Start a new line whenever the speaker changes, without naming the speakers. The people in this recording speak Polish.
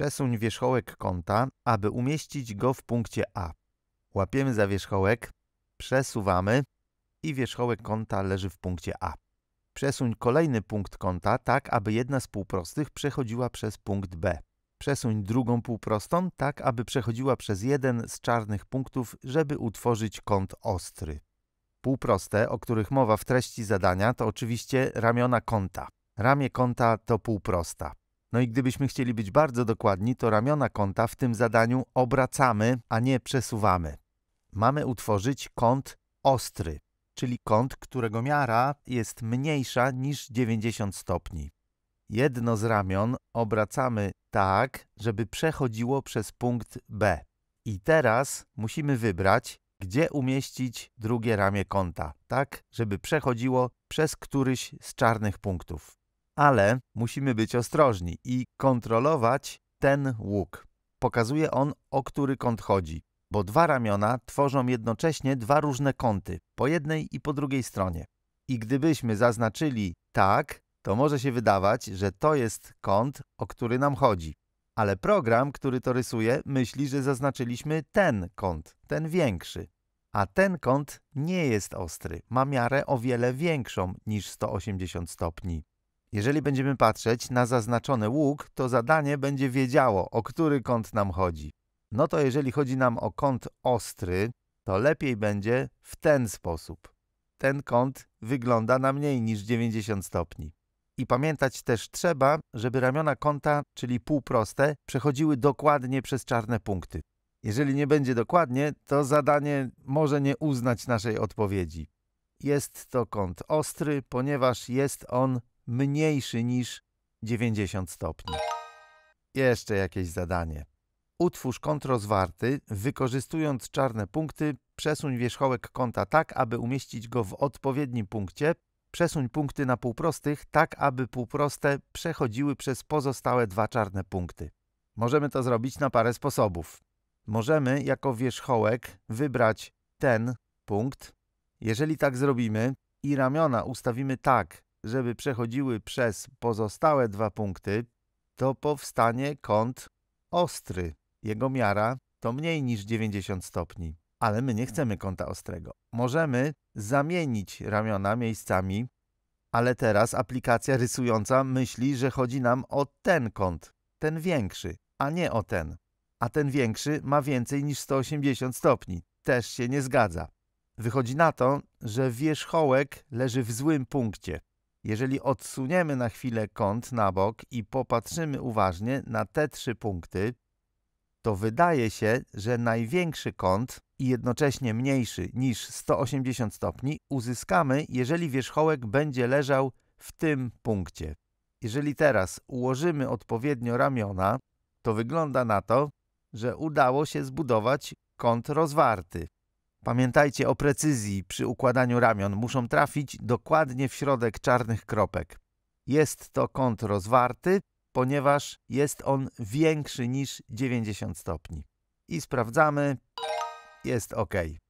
Przesuń wierzchołek kąta, aby umieścić go w punkcie A. Łapiemy za wierzchołek, przesuwamy i wierzchołek kąta leży w punkcie A. Przesuń kolejny punkt kąta tak, aby jedna z półprostych przechodziła przez punkt B. Przesuń drugą półprostą tak, aby przechodziła przez jeden z czarnych punktów, żeby utworzyć kąt ostry. Półproste, o których mowa w treści zadania, to oczywiście ramiona kąta. Ramię kąta to półprosta. No i gdybyśmy chcieli być bardzo dokładni, to ramiona kąta w tym zadaniu obracamy, a nie przesuwamy. Mamy utworzyć kąt ostry, czyli kąt, którego miara jest mniejsza niż 90 stopni. Jedno z ramion obracamy tak, żeby przechodziło przez punkt B. I teraz musimy wybrać, gdzie umieścić drugie ramię kąta, tak, żeby przechodziło przez któryś z czarnych punktów ale musimy być ostrożni i kontrolować ten łuk. Pokazuje on, o który kąt chodzi, bo dwa ramiona tworzą jednocześnie dwa różne kąty, po jednej i po drugiej stronie. I gdybyśmy zaznaczyli tak, to może się wydawać, że to jest kąt, o który nam chodzi. Ale program, który to rysuje, myśli, że zaznaczyliśmy ten kąt, ten większy. A ten kąt nie jest ostry, ma miarę o wiele większą niż 180 stopni. Jeżeli będziemy patrzeć na zaznaczony łuk, to zadanie będzie wiedziało, o który kąt nam chodzi. No to jeżeli chodzi nam o kąt ostry, to lepiej będzie w ten sposób. Ten kąt wygląda na mniej niż 90 stopni. I pamiętać też trzeba, żeby ramiona kąta, czyli półproste, przechodziły dokładnie przez czarne punkty. Jeżeli nie będzie dokładnie, to zadanie może nie uznać naszej odpowiedzi. Jest to kąt ostry, ponieważ jest on mniejszy niż 90 stopni. Jeszcze jakieś zadanie. Utwórz kąt rozwarty, wykorzystując czarne punkty, przesuń wierzchołek kąta tak, aby umieścić go w odpowiednim punkcie. Przesuń punkty na półprostych tak, aby półproste przechodziły przez pozostałe dwa czarne punkty. Możemy to zrobić na parę sposobów. Możemy jako wierzchołek wybrać ten punkt. Jeżeli tak zrobimy i ramiona ustawimy tak, żeby przechodziły przez pozostałe dwa punkty, to powstanie kąt ostry. Jego miara to mniej niż 90 stopni. Ale my nie chcemy kąta ostrego. Możemy zamienić ramiona miejscami, ale teraz aplikacja rysująca myśli, że chodzi nam o ten kąt, ten większy, a nie o ten. A ten większy ma więcej niż 180 stopni. Też się nie zgadza. Wychodzi na to, że wierzchołek leży w złym punkcie. Jeżeli odsuniemy na chwilę kąt na bok i popatrzymy uważnie na te trzy punkty, to wydaje się, że największy kąt i jednocześnie mniejszy niż 180 stopni uzyskamy, jeżeli wierzchołek będzie leżał w tym punkcie. Jeżeli teraz ułożymy odpowiednio ramiona, to wygląda na to, że udało się zbudować kąt rozwarty. Pamiętajcie o precyzji przy układaniu ramion. Muszą trafić dokładnie w środek czarnych kropek. Jest to kąt rozwarty, ponieważ jest on większy niż 90 stopni. I sprawdzamy. Jest ok.